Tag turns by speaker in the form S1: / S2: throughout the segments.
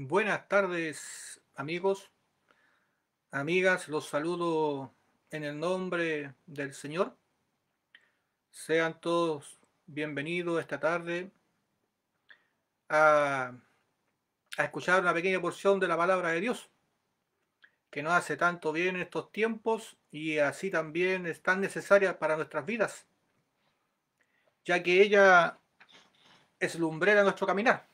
S1: Buenas tardes, amigos, amigas, los saludo en el nombre del Señor. Sean todos bienvenidos esta tarde a, escuchar una pequeña porción de la palabra de Dios, que nos hace tanto bien en estos tiempos y así también es tan necesaria para nuestras vidas, ya que ella es lumbrera de nuestro caminar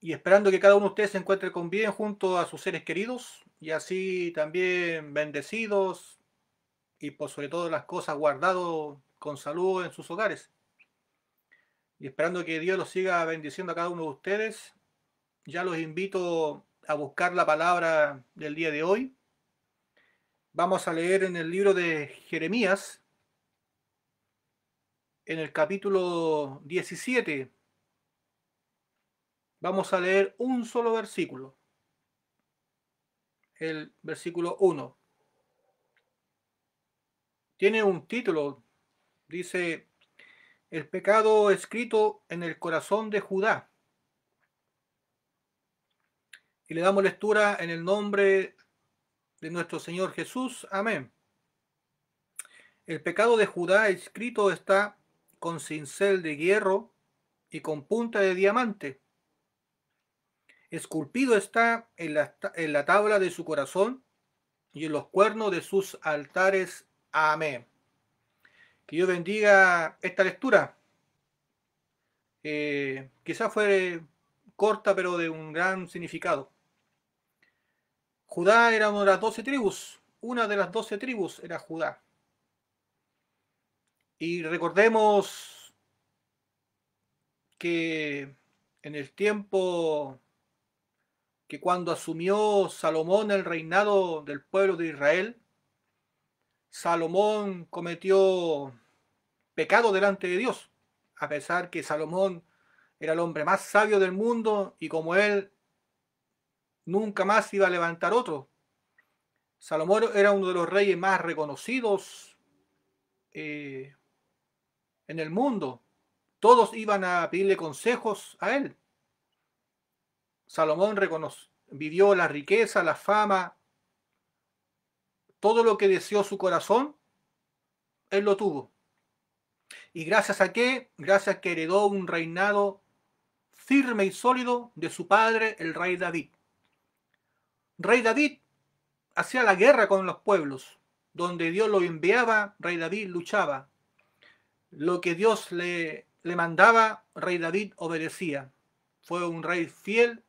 S1: y esperando que cada uno de ustedes se encuentre con bien junto a sus seres queridos y así también bendecidos y por sobre todo las cosas guardado con salud en sus hogares. Y esperando que Dios los siga bendiciendo a cada uno de ustedes, ya los invito a buscar la palabra del día de hoy. Vamos a leer en el libro de Jeremías, en el capítulo 17 Vamos a leer un solo versículo. El versículo 1. Tiene un título. Dice, el pecado escrito en el corazón de Judá. Y le damos lectura en el nombre de nuestro Señor Jesús. Amén. El pecado de Judá escrito está con cincel de hierro y con punta de diamante esculpido está en la, tabla de su corazón y en los cuernos de sus altares. Amén. Que Dios bendiga esta lectura. Eh, quizás fue corta, pero de un gran significado. Judá era una de las doce tribus. Una de las doce tribus era Judá. Y recordemos que en el tiempo que cuando asumió Salomón el reinado del pueblo de Israel, Salomón cometió pecado delante de Dios, a pesar que Salomón era el hombre más sabio del mundo y como él nunca más iba a levantar otro. Salomón era uno de los reyes más reconocidos eh, en el mundo. Todos iban a pedirle consejos a él. Salomón reconoció, vivió la riqueza, la fama, todo lo que deseó su corazón, él lo tuvo. ¿Y gracias a qué? Gracias a que heredó un reinado firme y sólido de su padre, el rey David. Rey David hacía la guerra con los pueblos. Donde Dios lo enviaba, rey David luchaba. Lo que Dios le, le mandaba, rey David obedecía. Fue un rey fiel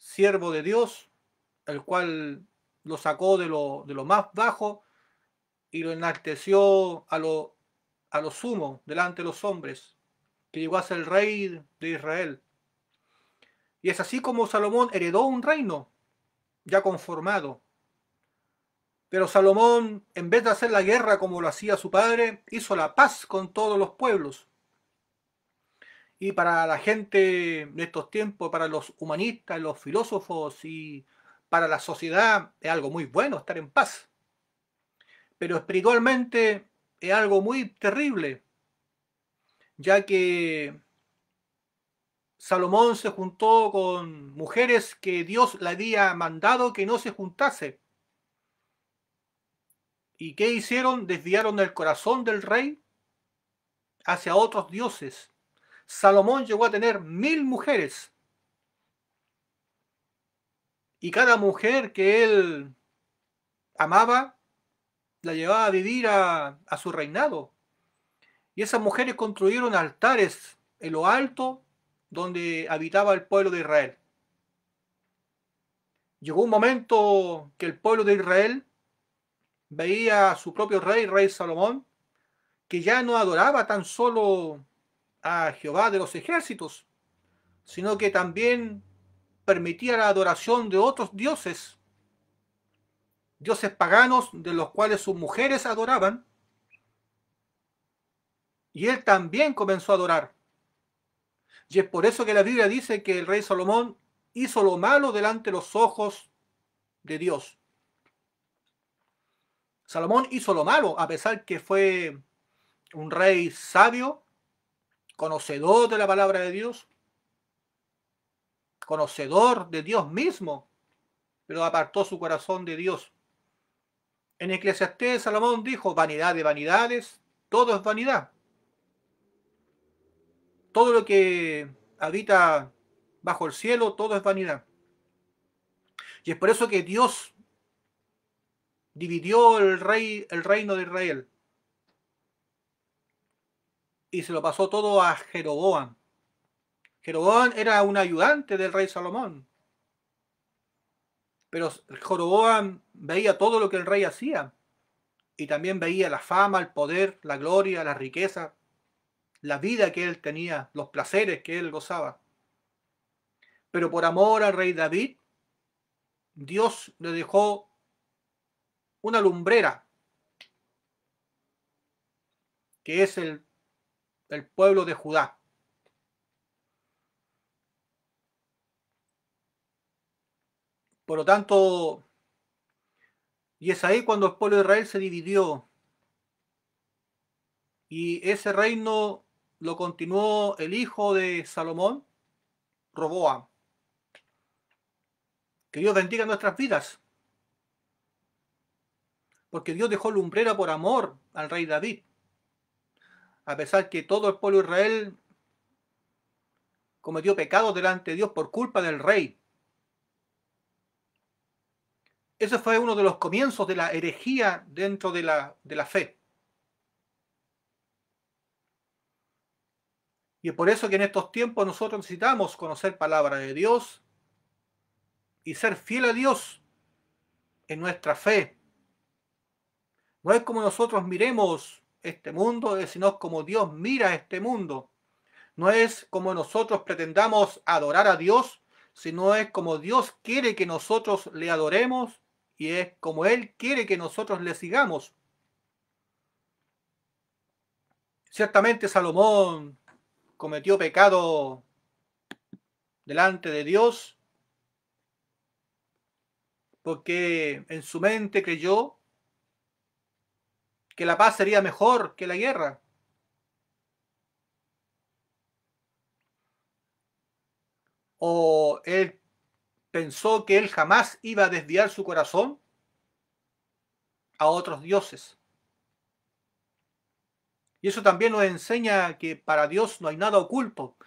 S1: siervo de Dios, el cual lo sacó de lo, de lo más bajo y lo enalteció a lo, a lo sumo delante de los hombres, que llegó a ser el rey de Israel. Y es así como Salomón heredó un reino ya conformado. Pero Salomón, en vez de hacer la guerra como lo hacía su padre, hizo la paz con todos los pueblos y para la gente de estos tiempos, para los humanistas, los filósofos y para la sociedad, es algo muy bueno estar en paz. Pero espiritualmente es algo muy terrible, ya que Salomón se juntó con mujeres que Dios le había mandado que no se juntase. ¿Y qué hicieron? Desviaron el corazón del rey hacia otros dioses Salomón llegó a tener mil mujeres. Y cada mujer que él amaba la llevaba a vivir a, su reinado. Y esas mujeres construyeron altares en lo alto donde habitaba el pueblo de Israel. Llegó un momento que el pueblo de Israel veía a su propio rey, rey Salomón, que ya no adoraba tan solo a Jehová de los ejércitos, sino que también permitía la adoración de otros dioses, dioses paganos de los cuales sus mujeres adoraban, y él también comenzó a adorar. Y es por eso que la Biblia dice que el rey Salomón hizo lo malo delante de los ojos de Dios. Salomón hizo lo malo, a pesar que fue un rey sabio, conocedor de la palabra de Dios, conocedor de Dios mismo, pero apartó su corazón de Dios. En Eclesiastés Salomón dijo, vanidad de vanidades, todo es vanidad. Todo lo que habita bajo el cielo, todo es vanidad. Y es por eso que Dios dividió el, rey, el reino de Israel y se lo pasó todo a Jeroboam. Jeroboam era un ayudante del rey Salomón. Pero Jeroboam veía todo lo que el rey hacía. Y también veía la fama, el poder, la gloria, la riqueza, la vida que él tenía, los placeres que él gozaba. Pero por amor al rey David, Dios le dejó una lumbrera, que es el el pueblo de Judá. Por lo tanto, y es ahí cuando el pueblo de Israel se dividió. Y ese reino lo continuó el hijo de Salomón, Roboa. Que Dios bendiga nuestras vidas. Porque Dios dejó lumbrera por amor al rey David a pesar que todo el pueblo de Israel cometió pecado delante de Dios por culpa del rey. Ese fue uno de los comienzos de la herejía dentro de la, fe. Y es por eso que en estos tiempos nosotros necesitamos conocer palabra de Dios y ser fiel a Dios en nuestra fe. No es como nosotros miremos este mundo, es sino como Dios mira este mundo. No es como nosotros pretendamos adorar a Dios, sino es como Dios quiere que nosotros le adoremos y es como Él quiere que nosotros le sigamos. Ciertamente Salomón cometió pecado delante de Dios porque en su mente creyó que la paz sería mejor que la guerra. ¿O él pensó que él jamás iba a desviar su corazón a otros dioses? Y eso también nos enseña que para Dios no hay nada oculto.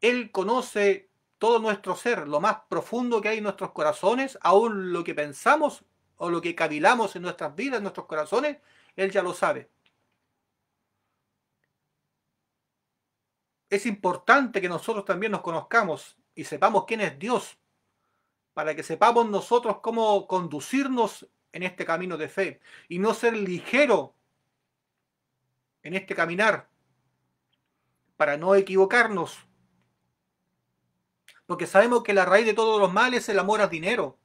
S1: Él conoce todo nuestro ser, lo más profundo que hay en nuestros corazones, aún lo que pensamos o lo que cavilamos en nuestras vidas, en nuestros corazones, él ya lo sabe. Es importante que nosotros también nos conozcamos y sepamos quién es Dios, para que sepamos nosotros cómo conducirnos en este camino de fe y no ser ligero en este caminar, para no equivocarnos. Porque sabemos que la raíz de todos los males es el amor al dinero.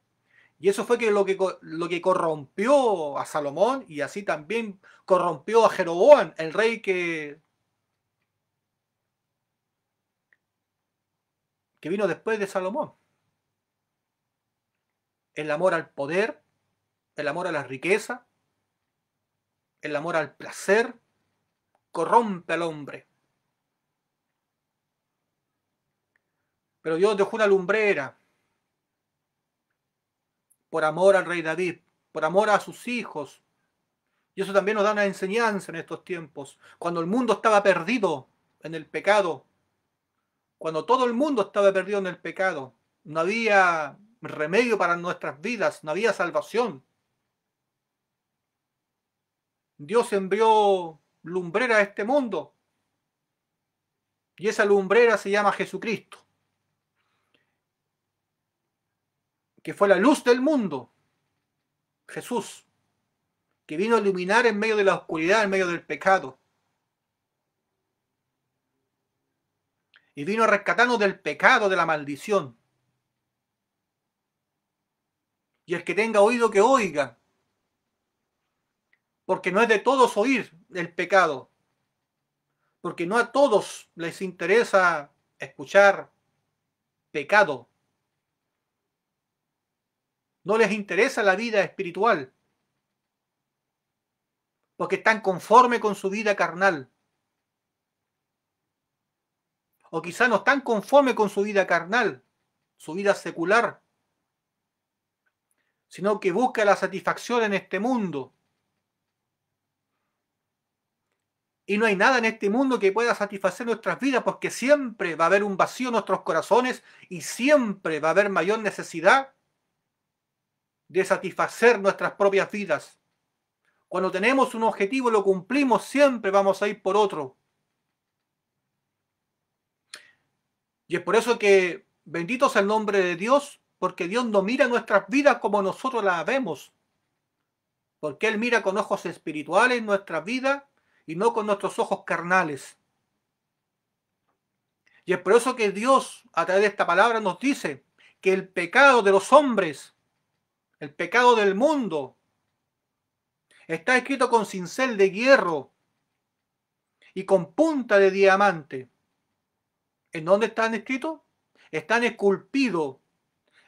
S1: Y eso fue que lo, que lo que corrompió a Salomón y así también corrompió a Jeroboam, el rey que, que vino después de Salomón. El amor al poder, el amor a la riqueza, el amor al placer, corrompe al hombre. Pero Dios dejó una lumbrera por amor al rey David, por amor a sus hijos. Y eso también nos da una enseñanza en estos tiempos, cuando el mundo estaba perdido en el pecado, cuando todo el mundo estaba perdido en el pecado, no había remedio para nuestras vidas, no había salvación. Dios envió lumbrera a este mundo y esa lumbrera se llama Jesucristo. que fue la luz del mundo, Jesús, que vino a iluminar en medio de la oscuridad, en medio del pecado. Y vino a rescatarnos del pecado, de la maldición. Y el que tenga oído que oiga, porque no es de todos oír el pecado, porque no a todos les interesa escuchar pecado, no les interesa la vida espiritual. Porque están conforme con su vida carnal. O quizá no están conforme con su vida carnal, su vida secular, sino que busca la satisfacción en este mundo. Y no hay nada en este mundo que pueda satisfacer nuestras vidas porque siempre va a haber un vacío en nuestros corazones y siempre va a haber mayor necesidad de satisfacer nuestras propias vidas. Cuando tenemos un objetivo, y lo cumplimos, siempre vamos a ir por otro. Y es por eso que bendito es el nombre de Dios, porque Dios no mira nuestras vidas como nosotros las vemos. Porque Él mira con ojos espirituales nuestra vida y no con nuestros ojos carnales. Y es por eso que Dios, a través de esta palabra, nos dice que el pecado de los hombres el pecado del mundo. Está escrito con cincel de hierro y con punta de diamante. ¿En dónde están escritos? Están esculpidos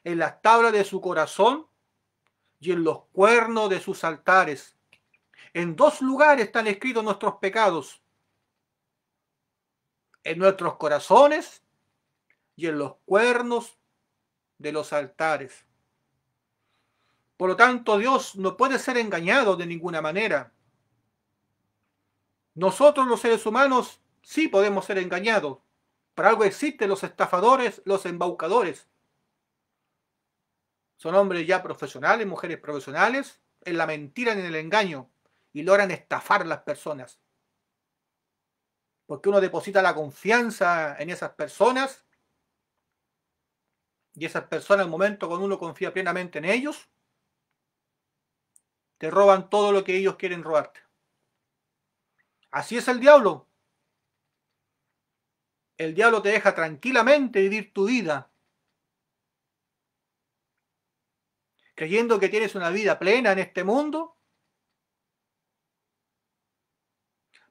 S1: en las tablas de su corazón y en los cuernos de sus altares. En dos lugares están escritos nuestros pecados. En nuestros corazones y en los cuernos de los altares. Por lo tanto, Dios no puede ser engañado de ninguna manera. Nosotros los seres humanos sí podemos ser engañados. Para algo existen los estafadores, los embaucadores. Son hombres ya profesionales, mujeres profesionales, en la mentira en el engaño, y logran estafar a las personas. Porque uno deposita la confianza en esas personas, y esas personas al momento cuando uno confía plenamente en ellos, te roban todo lo que ellos quieren robarte. Así es el diablo. El diablo te deja tranquilamente vivir tu vida. Creyendo que tienes una vida plena en este mundo.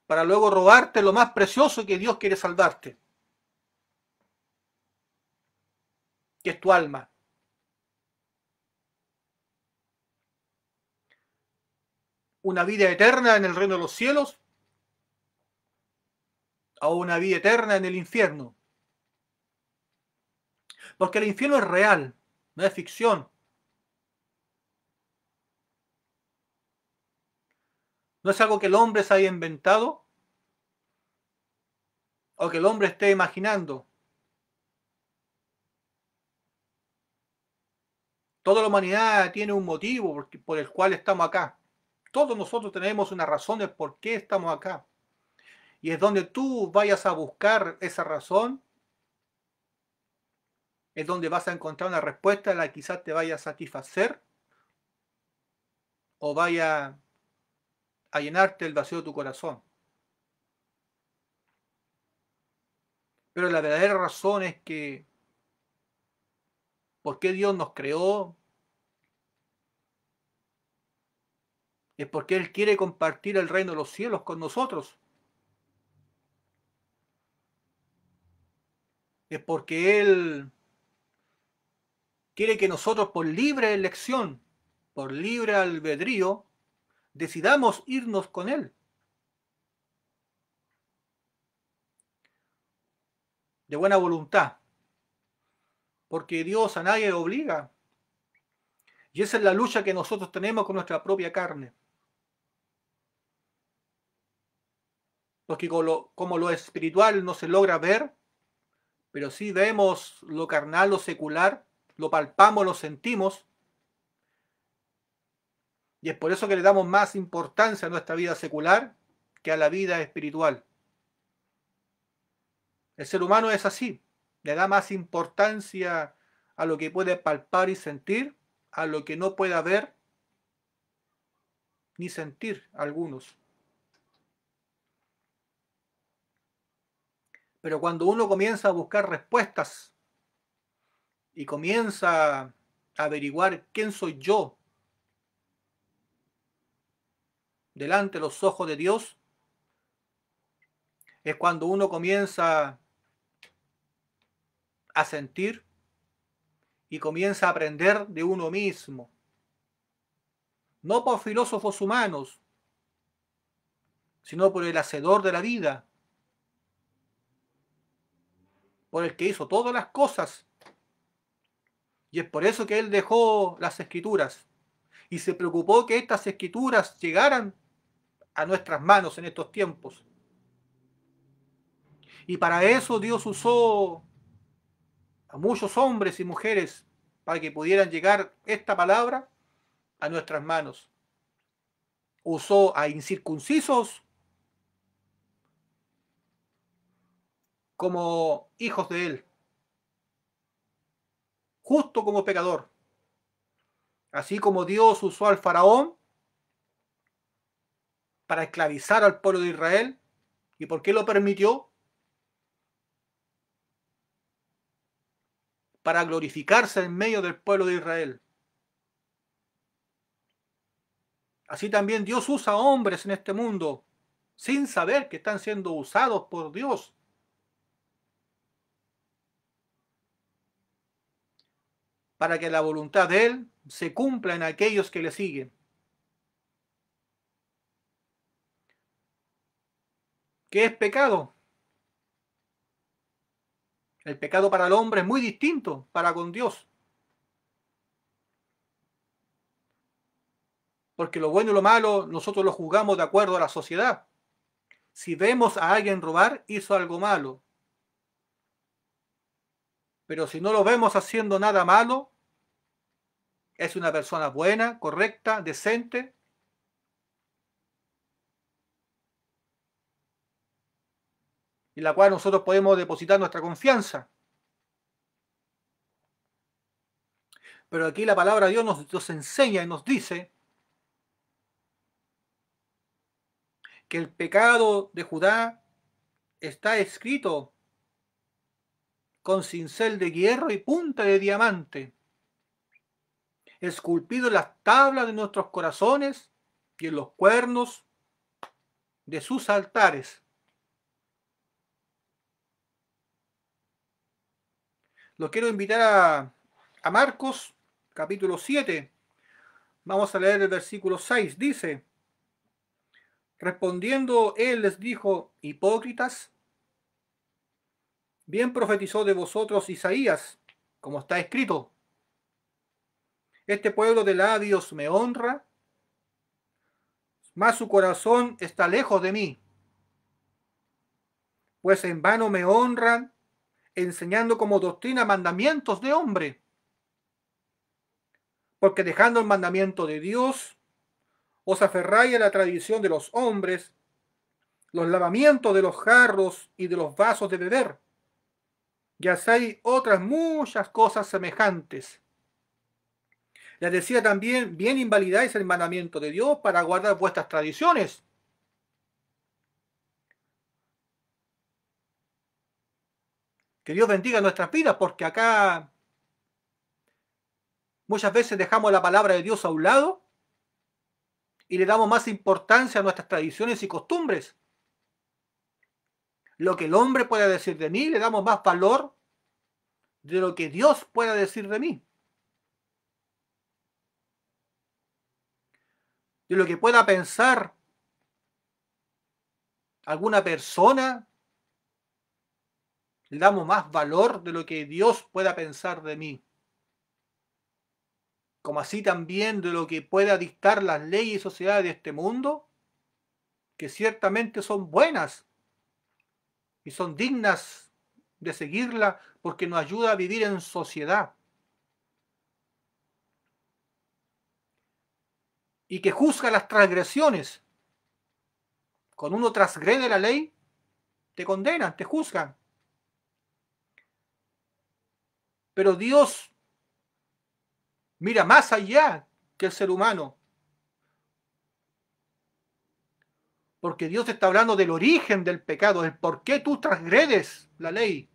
S1: Para luego robarte lo más precioso que Dios quiere salvarte. Que es tu alma. una vida eterna en el reino de los cielos o una vida eterna en el infierno. Porque el infierno es real, no es ficción. No es algo que el hombre se haya inventado o que el hombre esté imaginando. Toda la humanidad tiene un motivo por el cual estamos acá. Todos nosotros tenemos una razón de por qué estamos acá. Y es donde tú vayas a buscar esa razón, es donde vas a encontrar una respuesta la que quizás te vaya a satisfacer o vaya a llenarte el vacío de tu corazón. Pero la verdadera razón es que por qué Dios nos creó, es porque Él quiere compartir el reino de los cielos con nosotros. Es porque Él quiere que nosotros por libre elección, por libre albedrío, decidamos irnos con Él. De buena voluntad. Porque Dios a nadie obliga. Y esa es la lucha que nosotros tenemos con nuestra propia carne. porque como lo, como lo espiritual no se logra ver, pero sí vemos lo carnal, lo secular, lo palpamos, lo sentimos, y es por eso que le damos más importancia a nuestra vida secular que a la vida espiritual. El ser humano es así, le da más importancia a lo que puede palpar y sentir, a lo que no pueda ver ni sentir algunos. Pero cuando uno comienza a buscar respuestas y comienza a averiguar quién soy yo delante de los ojos de Dios, es cuando uno comienza a sentir y comienza a aprender de uno mismo. No por filósofos humanos, sino por el hacedor de la vida, por el que hizo todas las cosas. Y es por eso que él dejó las escrituras y se preocupó que estas escrituras llegaran a nuestras manos en estos tiempos. Y para eso Dios usó a muchos hombres y mujeres para que pudieran llegar esta palabra a nuestras manos. Usó a incircuncisos como hijos de Él, justo como pecador. Así como Dios usó al faraón para esclavizar al pueblo de Israel, ¿y por qué lo permitió? Para glorificarse en medio del pueblo de Israel. Así también Dios usa hombres en este mundo sin saber que están siendo usados por Dios para que la voluntad de Él se cumpla en aquellos que le siguen. ¿Qué es pecado? El pecado para el hombre es muy distinto para con Dios. Porque lo bueno y lo malo nosotros lo juzgamos de acuerdo a la sociedad. Si vemos a alguien robar, hizo algo malo. Pero si no lo vemos haciendo nada malo, es una persona buena, correcta, decente. En la cual nosotros podemos depositar nuestra confianza. Pero aquí la palabra de Dios nos, nos enseña y nos dice que el pecado de Judá está escrito con cincel de hierro y punta de diamante, esculpido en las tablas de nuestros corazones y en los cuernos de sus altares. Los quiero invitar a, a Marcos capítulo 7. Vamos a leer el versículo 6. Dice, respondiendo él les dijo, hipócritas, Bien profetizó de vosotros Isaías, como está escrito. Este pueblo de labios me honra, mas su corazón está lejos de mí. Pues en vano me honran, enseñando como doctrina mandamientos de hombre. Porque dejando el mandamiento de Dios, os aferráis a la tradición de los hombres, los lavamientos de los jarros y de los vasos de beber y hay otras muchas cosas semejantes. Les decía también, bien invalidáis el mandamiento de Dios para guardar vuestras tradiciones. Que Dios bendiga nuestras vidas, porque acá muchas veces dejamos la palabra de Dios a un lado y le damos más importancia a nuestras tradiciones y costumbres lo que el hombre pueda decir de mí, le damos más valor de lo que Dios pueda decir de mí. De lo que pueda pensar alguna persona, le damos más valor de lo que Dios pueda pensar de mí. Como así también de lo que pueda dictar las leyes y sociedades de este mundo, que ciertamente son buenas, y son dignas de seguirla porque nos ayuda a vivir en sociedad. Y que juzga las transgresiones. Cuando uno transgrede la ley, te condenan, te juzgan. Pero Dios mira más allá que el ser humano Porque Dios está hablando del origen del pecado, del por qué tú transgredes la ley,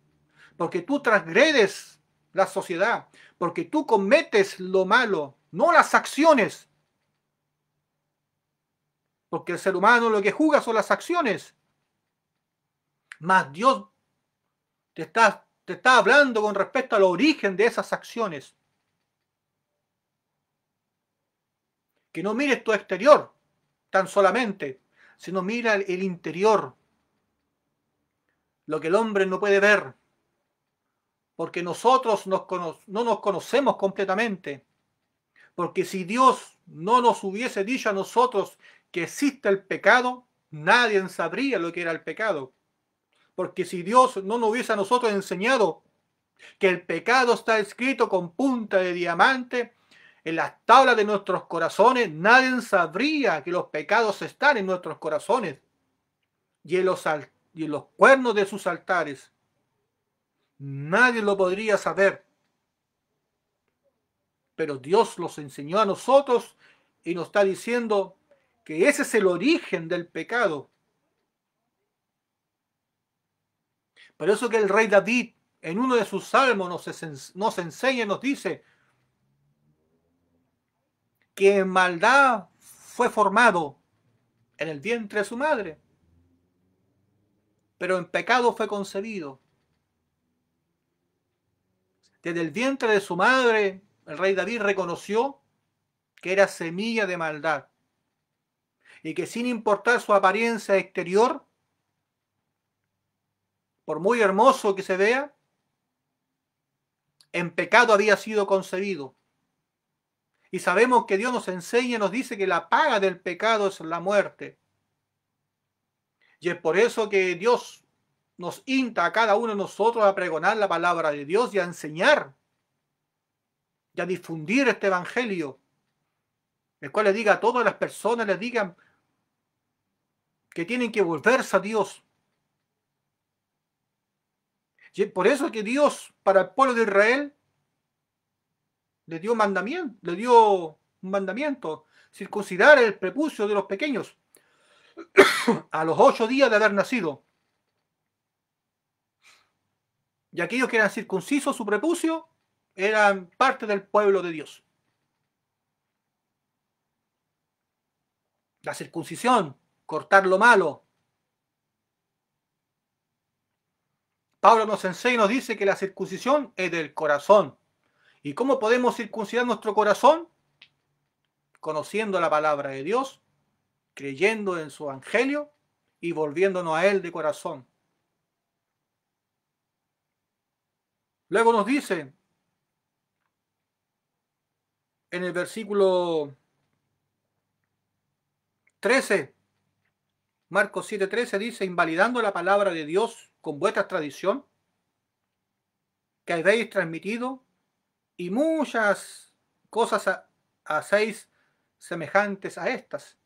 S1: porque tú transgredes la sociedad, porque tú cometes lo malo, no las acciones. Porque el ser humano lo que juzga son las acciones. Más Dios te está, te está hablando con respecto al origen de esas acciones. Que no mires tu exterior tan solamente, Sino mira el interior, lo que el hombre no puede ver, porque nosotros no nos conocemos completamente, porque si Dios no nos hubiese dicho a nosotros que existe el pecado, nadie sabría lo que era el pecado. Porque si Dios no nos hubiese a nosotros enseñado que el pecado está escrito con punta de diamante en las tablas de nuestros corazones, nadie sabría que los pecados están en nuestros corazones y en los, y en los cuernos de sus altares. Nadie lo podría saber. Pero Dios los enseñó a nosotros y nos está diciendo que ese es el origen del pecado. Por eso que el rey David en uno de sus salmos nos, nos enseña y nos dice, que en maldad fue formado en el vientre de su madre, pero en pecado fue concebido. Desde el vientre de su madre, el rey David reconoció que era semilla de maldad y que sin importar su apariencia exterior, por muy hermoso que se vea, en pecado había sido concebido. Y sabemos que Dios nos enseña nos dice que la paga del pecado es la muerte. Y es por eso que Dios nos inta a cada uno de nosotros a pregonar la palabra de Dios y a enseñar y a difundir este evangelio, el cual le diga a todas las personas, le digan que tienen que volverse a Dios. Y es por eso que Dios para el pueblo de Israel le dio mandamiento, le dio un mandamiento, circuncidar el prepucio de los pequeños a los ocho días de haber nacido. Y aquellos que eran circuncisos su prepucio eran parte del pueblo de Dios. La circuncisión, cortar lo malo. Pablo nos enseña y nos dice que la circuncisión es del corazón, ¿Y cómo podemos circuncidar nuestro corazón? Conociendo la palabra de Dios, creyendo en su evangelio y volviéndonos a Él de corazón. Luego nos dice en el versículo 13, Marcos 13 dice, invalidando la palabra de Dios con vuestra tradición que habéis transmitido, y muchas cosas hacéis semejantes a estas.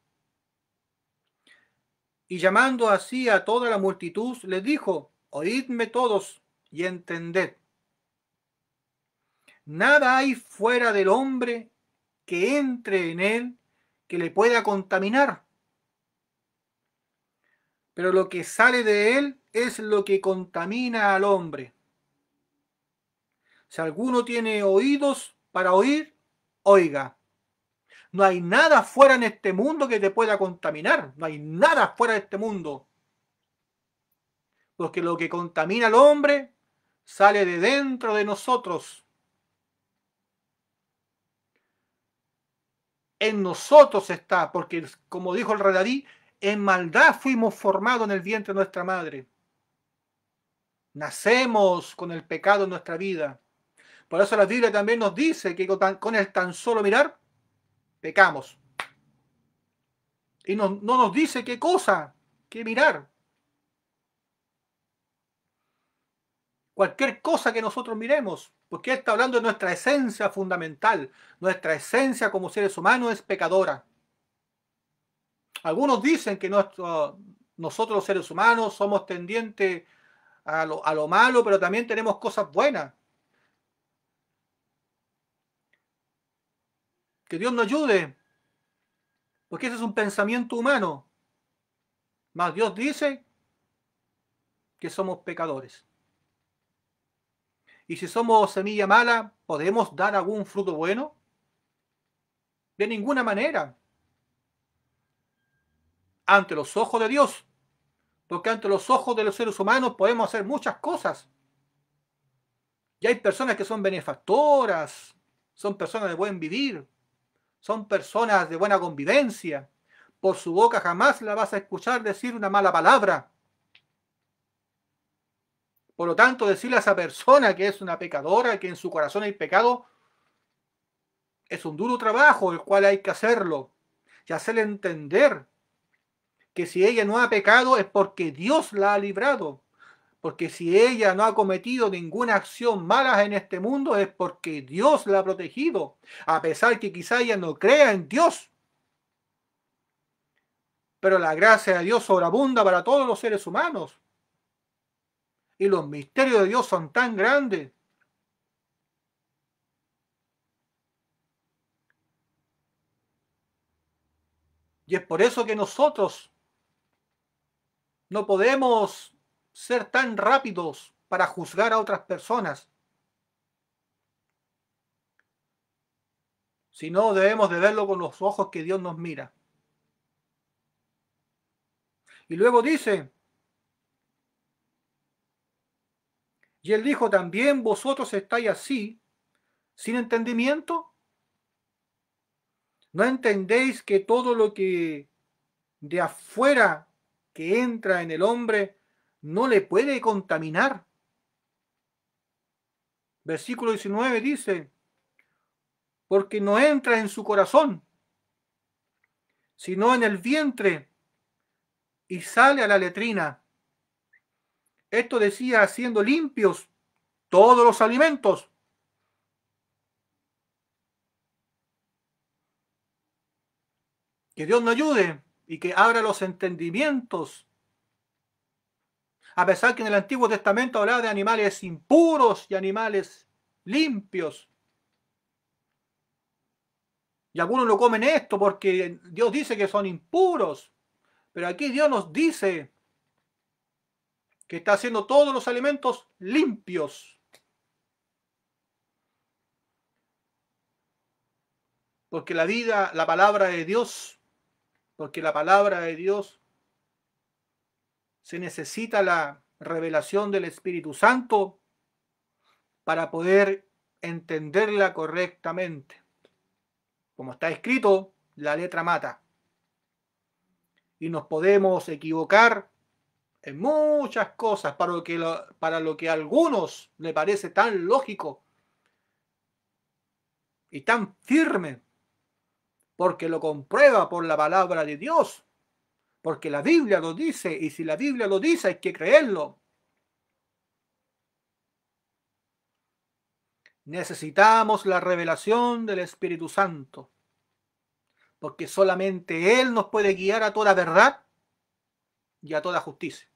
S1: Y llamando así a toda la multitud, les dijo, oídme todos y entended. Nada hay fuera del hombre que entre en él que le pueda contaminar. Pero lo que sale de él es lo que contamina al hombre. Si alguno tiene oídos para oír, oiga. No hay nada fuera en este mundo que te pueda contaminar. No hay nada fuera de este mundo. Porque lo que contamina al hombre sale de dentro de nosotros. En nosotros está, porque como dijo el Redadí, en maldad fuimos formados en el vientre de nuestra madre. Nacemos con el pecado en nuestra vida. Por eso la Biblia también nos dice que con, el tan solo mirar, pecamos. Y no, nos dice qué cosa, qué mirar. Cualquier cosa que nosotros miremos, porque está hablando de nuestra esencia fundamental. Nuestra esencia como seres humanos es pecadora. Algunos dicen que nosotros los seres humanos somos tendientes a lo malo, pero también tenemos cosas buenas. Que Dios nos ayude. Porque ese es un pensamiento humano. Mas Dios dice que somos pecadores. Y si somos semilla mala, ¿podemos dar algún fruto bueno? De ninguna manera. Ante los ojos de Dios. Porque ante los ojos de los seres humanos podemos hacer muchas cosas. Y hay personas que son benefactoras, son personas de buen vivir, son personas de buena convivencia. Por su boca jamás la vas a escuchar decir una mala palabra. Por lo tanto, decirle a esa persona que es una pecadora, que en su corazón hay pecado, es un duro trabajo el cual hay que hacerlo y hacerle entender que si ella no ha pecado es porque Dios la ha librado porque si ella no ha cometido ninguna acción mala en este mundo es porque Dios la ha protegido, a pesar que quizá ella no crea en Dios. Pero la gracia de Dios sobreabunda para todos los seres humanos. Y los misterios de Dios son tan grandes. Y es por eso que nosotros no podemos ser tan rápidos para juzgar a otras personas, sino debemos de verlo con los ojos que Dios nos mira. Y luego dice, y él dijo, también vosotros estáis así, sin entendimiento. ¿No entendéis que todo lo que de afuera que entra en el hombre no le puede contaminar. Versículo 19 dice, porque no entra en su corazón, sino en el vientre y sale a la letrina. Esto decía haciendo limpios todos los alimentos. Que Dios no ayude y que abra los entendimientos a pesar que en el Antiguo Testamento hablaba de animales impuros y animales limpios. Y algunos lo comen esto porque Dios dice que son impuros. Pero aquí Dios nos dice que está haciendo todos los alimentos limpios. Porque la vida, la palabra de Dios, porque la palabra de Dios se necesita la revelación del Espíritu Santo para poder entenderla correctamente. Como está escrito, la letra mata. Y nos podemos equivocar en muchas cosas para lo que, para lo que a algunos le parece tan lógico y tan firme, porque lo comprueba por la palabra de Dios porque la Biblia lo dice y si la Biblia lo dice hay que creerlo. Necesitamos la revelación del Espíritu Santo, porque solamente Él nos puede guiar a toda verdad y a toda justicia.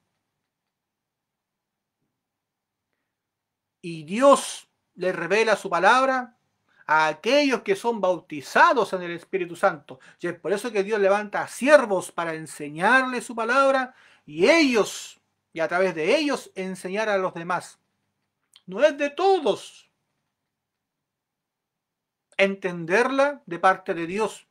S1: Y Dios le revela su palabra a aquellos que son bautizados en el Espíritu Santo. Y es por eso que Dios levanta a siervos para enseñarle su palabra y ellos, y a través de ellos, enseñar a los demás. No es de todos entenderla de parte de Dios,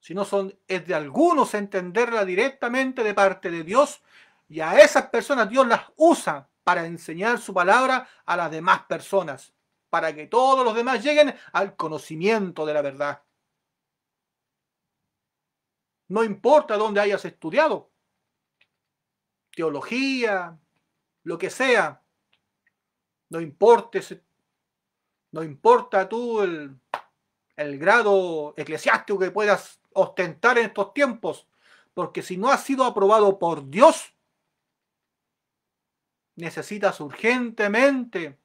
S1: Si no son, es de algunos entenderla directamente de parte de Dios y a esas personas Dios las usa para enseñar su palabra a las demás personas para que todos los demás lleguen al conocimiento de la verdad. No importa dónde hayas estudiado, teología, lo que sea, no importa, no importa tú el, el grado eclesiástico que puedas ostentar en estos tiempos, porque si no has sido aprobado por Dios, necesitas urgentemente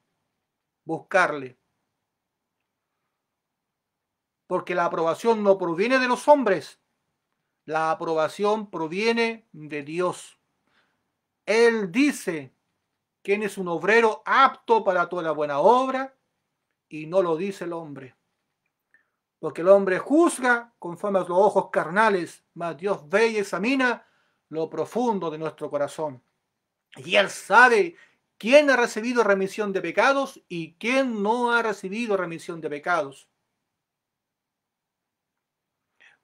S1: buscarle. Porque la aprobación no proviene de los hombres, la aprobación proviene de Dios. Él dice quién es un obrero apto para toda la buena obra y no lo dice el hombre. Porque el hombre juzga conforme a los ojos carnales, mas Dios ve y examina lo profundo de nuestro corazón. Y Él sabe quién ha recibido remisión de pecados y quién no ha recibido remisión de pecados.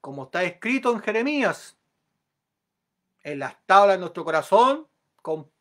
S1: Como está escrito en Jeremías, en las tablas de nuestro corazón, con